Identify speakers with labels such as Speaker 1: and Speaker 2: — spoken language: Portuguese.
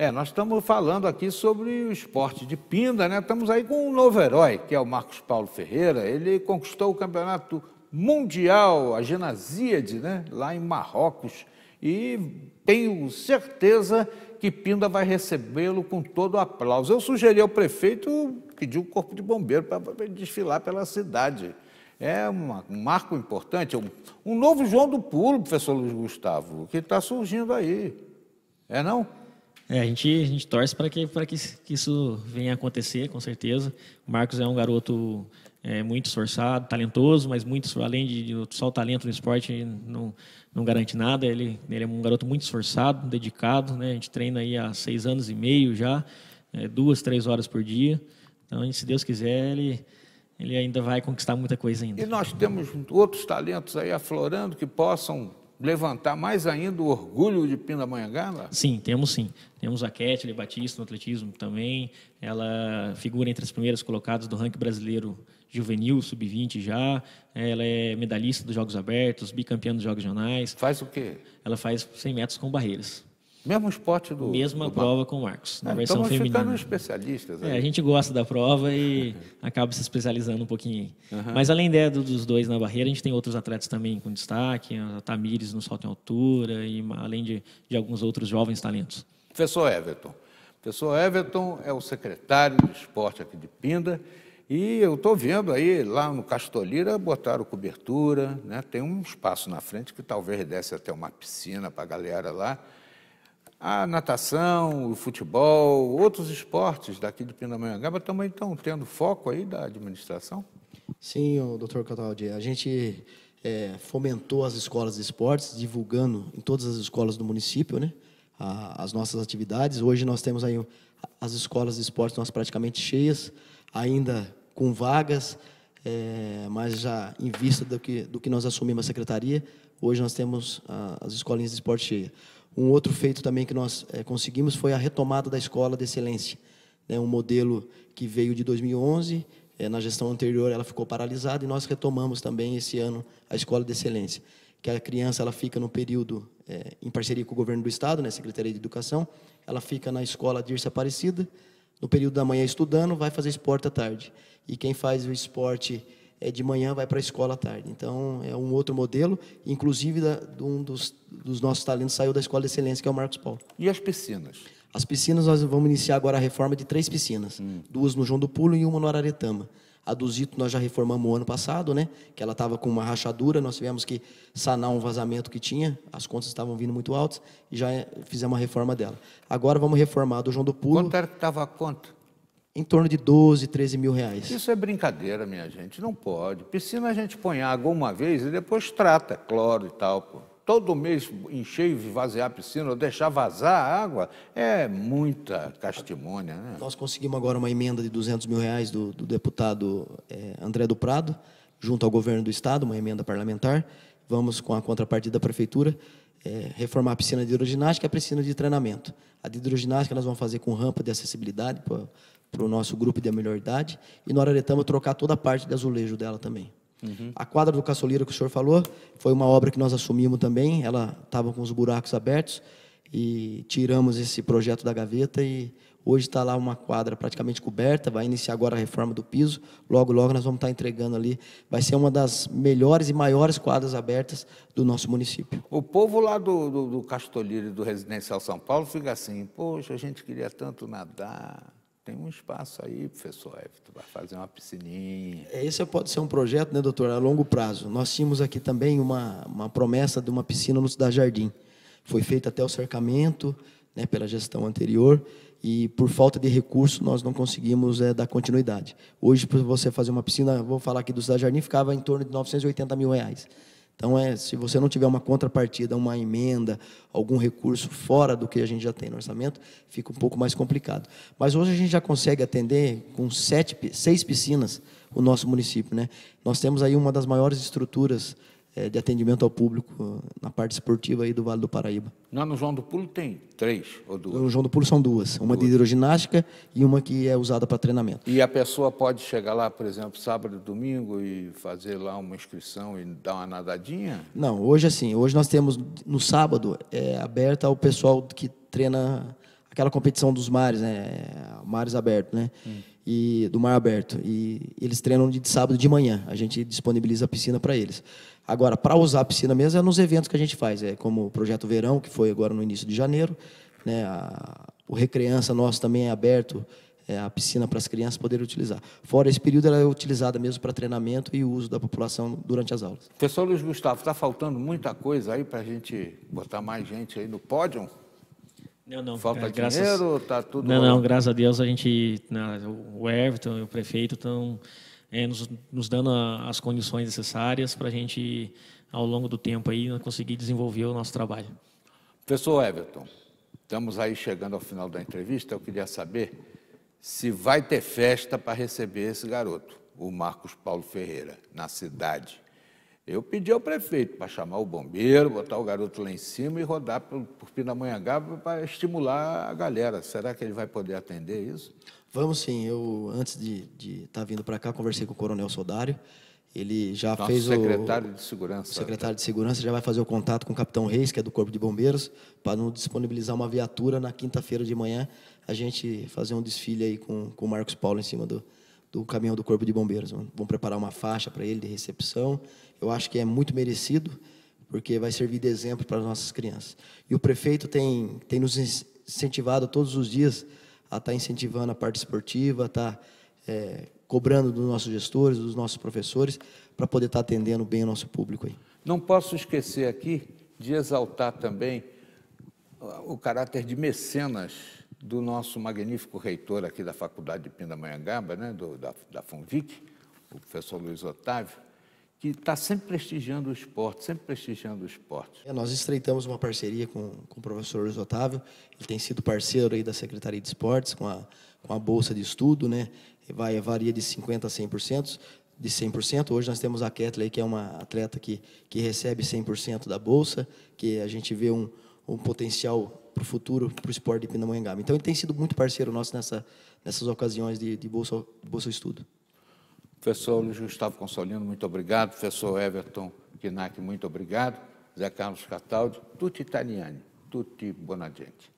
Speaker 1: É, nós estamos falando aqui sobre o esporte de pinda, né? Estamos aí com um novo herói, que é o Marcos Paulo Ferreira. Ele conquistou o campeonato mundial, a Genazíade, né? Lá em Marrocos. E tenho certeza que Pinda vai recebê-lo com todo o aplauso. Eu sugeri ao prefeito pedir um corpo de bombeiro para desfilar pela cidade. É uma, um marco importante, um, um novo João do Pulo, professor Luiz Gustavo, que está surgindo aí. É não?
Speaker 2: É, a gente, a gente torce para que, que, que isso venha a acontecer, com certeza. O Marcos é um garoto é, muito esforçado, talentoso, mas muito além de, só o talento no esporte não, não garante nada. Ele, ele é um garoto muito esforçado, dedicado. Né? A gente treina aí há seis anos e meio já, é, duas, três horas por dia. Então, se Deus quiser, ele,
Speaker 1: ele ainda vai conquistar muita coisa ainda. E nós temos outros talentos aí aflorando que possam levantar mais ainda o orgulho de Pindamonhangaba?
Speaker 2: Sim, temos sim. Temos a Ketley Batista no atletismo também. Ela figura entre as primeiras colocadas do ranking brasileiro juvenil, sub-20 já. Ela é medalhista dos Jogos Abertos, bicampeã dos Jogos Jornais. Faz o quê? Ela faz 100 metros com barreiras. Mesmo esporte do. Mesma do prova com o Marcos, na é, versão então tá feminina. Ficando especialistas. Aí. É, a gente gosta da prova e acaba se especializando um pouquinho. Uhum. Mas além de, dos dois na barreira, a gente tem outros atletas também com destaque, a Tamires no salto em altura, e além de, de alguns outros jovens talentos. Professor
Speaker 1: Everton. Professor Everton é o secretário de esporte aqui de Pinda. E eu estou vendo aí, lá no Castolira, botaram cobertura, né? tem um espaço na frente que talvez desse até uma piscina para a galera lá. A natação, o futebol, outros esportes daqui de Pindamonhangaba também estão tendo foco aí da administração? Sim, doutor Cataldi. A gente é, fomentou as
Speaker 3: escolas de esportes, divulgando em todas as escolas do município né, a, as nossas atividades. Hoje nós temos aí as escolas de esportes nós praticamente cheias, ainda com vagas, é, mas já em vista do que, do que nós assumimos a secretaria, hoje nós temos a, ah, as escolinhas de esporte cheias. Um outro feito também que nós é, conseguimos foi a retomada da escola de excelência, né, um modelo que veio de 2011. É, eh, na gestão anterior ela ficou paralisada e nós retomamos também esse ano a escola de excelência, que a criança ela fica no período é, em parceria com o governo do estado, né, Secretaria de Educação, ela fica na escola Dirce Aparecida, no período da manhã estudando, vai fazer esporte à tarde. E quem faz o esporte é, de manhã vai para a escola à tarde. Então, é um outro modelo. Inclusive, da, um dos, dos, nossos talentos saiu da Escola de Excelência, que é o Marcos Paulo.
Speaker 1: E as piscinas?
Speaker 3: As piscinas, nós vamos iniciar agora a reforma de três piscinas. Hum. Duas no João do Pulo e uma no Araretama. A Duzito nós já reformamos o ano passado, né? Que ela estava com uma rachadura, nós tivemos que sanar um vazamento que tinha, as contas estavam vindo muito altas e já é, fizemos a reforma dela. Agora vamos reformar a do João do Pulo. Quanto era que estava a conta? em torno de 12, 13 mil reais.
Speaker 1: Isso é brincadeira, minha gente. Não pode. Piscina a gente põe água uma vez e depois trata, cloro e tal. Pô. Todo mês encher e vaziar a piscina ou deixar vazar a água é muita castimônia. Né? Nós conseguimos agora
Speaker 3: uma emenda de 200 mil reais do, do deputado é, André do Prado, junto ao governo do Estado, uma emenda parlamentar vamos, com a contrapartida da prefeitura, é, reformar a piscina de hidroginástica e a piscina de treinamento. A de hidroginástica nós vamos fazer com rampa de acessibilidade para o nosso grupo de melhor idade. E no Araretama trocar toda a parte de azulejo dela também. Uhum. A quadra do Caçoleiro que o senhor falou foi uma obra que nós assumimos também. Ela estava com os buracos abertos e tiramos esse projeto da gaveta e hoje está lá uma quadra praticamente coberta, vai iniciar agora a reforma do piso, logo, logo nós vamos estar tá entregando ali, vai ser uma das melhores e maiores quadras abertas do nosso município.
Speaker 1: O povo lá do, do, do Castolírio, do Residencial São Paulo, fica assim, poxa, a gente queria tanto nadar, tem um espaço aí, professor Everton, vai fazer uma piscininha.
Speaker 3: É, esse pode ser um projeto, né, doutor, a longo prazo. Nós tínhamos aqui também uma, uma promessa de uma piscina no Cidade Jardim. Foi feito até o cercamento né, pela gestão anterior e por falta de recurso nós não conseguimos é, dar continuidade. Hoje, para você fazer uma piscina, vou falar aqui do Cidade Jardim, ficava em torno de 980 mil reais. Então, é, se você não tiver uma contrapartida, uma emenda, algum recurso fora do que a gente já tem no orçamento, fica um pouco mais complicado. Mas hoje a gente já consegue atender com sete, seis piscinas o nosso município. Né? Nós temos aí uma das maiores estruturas é, de atendimento ao público ah, na parte esportiva aí do Vale do Paraíba.
Speaker 1: Lá no João do Pulo tem três ou duas? No João do Pulo
Speaker 3: são duas, uma duas. de hidroginástica e uma que é usada para treinamento.
Speaker 1: E a pessoa pode chegar lá, por exemplo, sábado e domingo e fazer lá uma inscrição e dar uma nadadinha?
Speaker 3: Não, hoje assim, hoje nós temos no sábado é aberta ao pessoal que treina aquela competição dos mares, né? Mares abertos, né? Hum. E do mar aberto. E eles treinam de sábado de manhã. A gente disponibiliza a piscina para eles. Agora, para usar a piscina mesmo é nos eventos que a gente faz, é como o Projeto Verão, que foi agora no início de janeiro, né? A, o Recreança nosso também é aberto é, a piscina para as crianças poderem utilizar. Fora esse período, ela é utilizada mesmo para treinamento e uso da população durante as aulas.
Speaker 1: Professor Luiz Gustavo, está faltando muita coisa aí para a gente botar mais gente aí no pódio? Não, não. Falta é, graças... dinheiro, tá tudo... Não, não, graças a Deus
Speaker 2: a gente, né, o Everton e o prefeito estão é, nos, nos, dando a, as condições necessárias para a gente, ao longo do tempo, aí, conseguir desenvolver o nosso trabalho.
Speaker 1: Professor Everton, estamos aí chegando ao final da entrevista. Eu queria saber se vai ter festa para receber esse garoto, o Marcos Paulo Ferreira, na cidade. Eu pedi ao prefeito para chamar o bombeiro, botar o garoto lá em cima e rodar por, por Pindamonhangaba para estimular a galera. Será que ele vai poder atender isso? Vamos sim. Eu, antes de estar tá vindo para cá,
Speaker 3: conversei com o Coronel Sodário. Ele já Nosso fez secretário o. Secretário de Segurança. O secretário de Segurança já vai fazer o contato com o capitão Reis, que é do Corpo de Bombeiros, para nos disponibilizar uma viatura na quinta-feira de manhã, a gente fazer um desfile aí com, com o Marcos Paulo em cima do, do caminhão do Corpo de Bombeiros. Vamos preparar uma faixa para ele de recepção. Eu acho que é muito merecido, porque vai servir de exemplo para as nossas crianças. E o prefeito tem, tem nos incentivado todos os dias a estar tá incentivando a parte esportiva, a tá, estar é, cobrando dos nossos gestores, dos nossos professores, para poder estar tá atendendo bem o nosso público aí.
Speaker 1: Não posso esquecer aqui de exaltar também ah, o caráter de mecenas do nosso magnífico reitor aqui da Faculdade de Pindamonhangaba, né, do, da, da FUNVIC, o professor Luiz Otávio, que está sempre prestigiando o esporte, sempre prestigiando o esporte.
Speaker 3: É, nós estreitamos uma parceria com, com o professor Luiz Otávio, ele tem sido parceiro aí da Secretaria de Esportes com a, com a bolsa de estudo, né? Vai, varia de 50% a 100%, de 100%. Hoje nós temos a Ketley, que é uma atleta que, que recebe 100% da bolsa, que a gente vê um, um potencial para o futuro, para o esporte de Pindamonhangaba. Então, ele tem sido muito parceiro nosso nessa, nessas ocasiões de, de bolsa, bolsa Estudo.
Speaker 1: Professor Gustavo Consolino, muito obrigado. Professor Everton Kinac, muito obrigado. Zé Carlos Cataldi, tutti italiani, tutti buona gente.